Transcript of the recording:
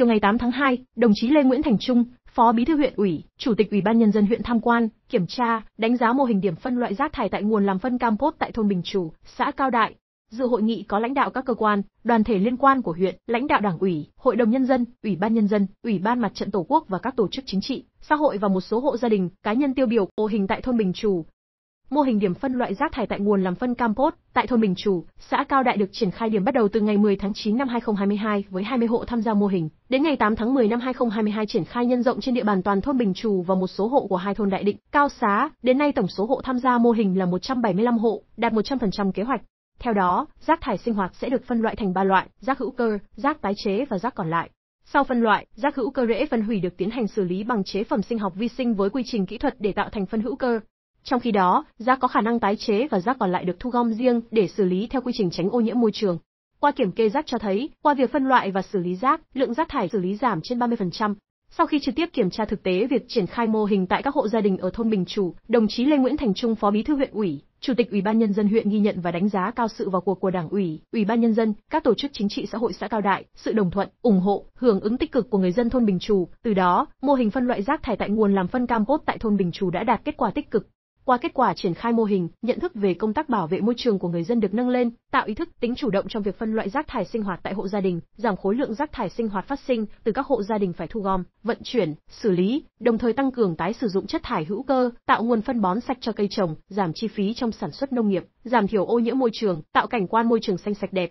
Chiều ngày 8 tháng 2, đồng chí Lê Nguyễn Thành Trung, Phó Bí thư huyện ủy, Chủ tịch Ủy ban nhân dân huyện tham quan, kiểm tra, đánh giá mô hình điểm phân loại rác thải tại nguồn làm phân cam compost tại thôn Bình Chủ, xã Cao Đại. Dự hội nghị có lãnh đạo các cơ quan, đoàn thể liên quan của huyện, lãnh đạo Đảng ủy, Hội đồng nhân dân, Ủy ban nhân dân, Ủy ban Mặt trận Tổ quốc và các tổ chức chính trị, xã hội và một số hộ gia đình, cá nhân tiêu biểu mô hình tại thôn Bình Chủ, Mô hình điểm phân loại rác thải tại nguồn làm phân compost tại thôn Bình Chủ, xã Cao Đại được triển khai điểm bắt đầu từ ngày 10 tháng 9 năm 2022 với 20 hộ tham gia mô hình. Đến ngày 8 tháng 10 năm 2022 triển khai nhân rộng trên địa bàn toàn thôn Bình Chủ và một số hộ của hai thôn Đại Định, Cao Xá. Đến nay tổng số hộ tham gia mô hình là 175 hộ, đạt 100% kế hoạch. Theo đó, rác thải sinh hoạt sẽ được phân loại thành ba loại: rác hữu cơ, rác tái chế và rác còn lại. Sau phân loại, rác hữu cơ rễ phân hủy được tiến hành xử lý bằng chế phẩm sinh học vi sinh với quy trình kỹ thuật để tạo thành phân hữu cơ, trong khi đó, rác có khả năng tái chế và rác còn lại được thu gom riêng để xử lý theo quy trình tránh ô nhiễm môi trường. Qua kiểm kê rác cho thấy, qua việc phân loại và xử lý rác, lượng rác thải xử lý giảm trên 30%. Sau khi trực tiếp kiểm tra thực tế việc triển khai mô hình tại các hộ gia đình ở thôn Bình Chủ, đồng chí Lê Nguyễn Thành Trung, Phó Bí thư huyện ủy, Chủ tịch Ủy ban nhân dân huyện ghi nhận và đánh giá cao sự vào cuộc của Đảng ủy, Ủy ban nhân dân, các tổ chức chính trị xã hội xã Cao Đại, sự đồng thuận, ủng hộ, hưởng ứng tích cực của người dân thôn Bình Chủ, từ đó, mô hình phân loại rác thải tại nguồn làm phân cam cốt tại thôn Bình Chủ đã đạt kết quả tích cực. Qua kết quả triển khai mô hình, nhận thức về công tác bảo vệ môi trường của người dân được nâng lên, tạo ý thức tính chủ động trong việc phân loại rác thải sinh hoạt tại hộ gia đình, giảm khối lượng rác thải sinh hoạt phát sinh từ các hộ gia đình phải thu gom, vận chuyển, xử lý, đồng thời tăng cường tái sử dụng chất thải hữu cơ, tạo nguồn phân bón sạch cho cây trồng, giảm chi phí trong sản xuất nông nghiệp, giảm thiểu ô nhiễm môi trường, tạo cảnh quan môi trường xanh sạch đẹp.